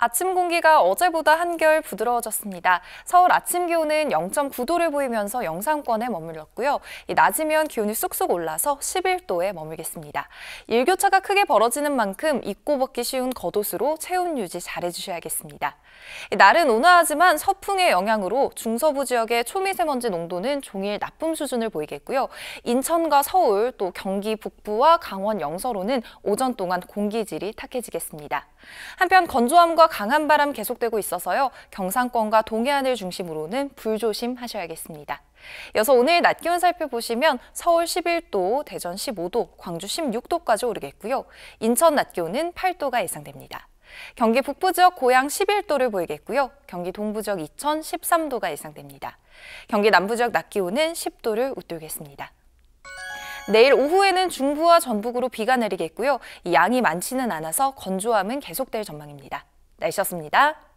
아침 공기가 어제보다 한결 부드러워졌습니다. 서울 아침 기온은 0.9도를 보이면서 영상권에 머물렀고요. 낮이면 기온이 쑥쑥 올라서 11도에 머물겠습니다. 일교차가 크게 벌어지는 만큼 입고 벗기 쉬운 겉옷으로 체온 유지 잘해주셔야겠습니다. 날은 온화하지만 서풍의 영향으로 중서부 지역의 초미세먼지 농도는 종일 나쁨 수준을 보이겠고요. 인천과 서울 또 경기 북부와 강원 영서로는 오전 동안 공기질이 탁해지겠습니다. 한편 건조함과 강한 바람 계속되고 있어서요. 경상권과 동해안을 중심으로는 불조심하셔야겠습니다. 여서 오늘 낮 기온 살펴보시면 서울 11도, 대전 15도, 광주 16도까지 오르겠고요. 인천 낮 기온은 8도가 예상됩니다. 경기 북부 지역 고양 11도를 보이겠고요. 경기 동부 지역 이천 13도가 예상됩니다. 경기 남부 지역 낮 기온은 10도를 웃돌겠습니다. 내일 오후에는 중부와 전북으로 비가 내리겠고요. 양이 많지는 않아서 건조함은 계속될 전망입니다. 날씨였습니다.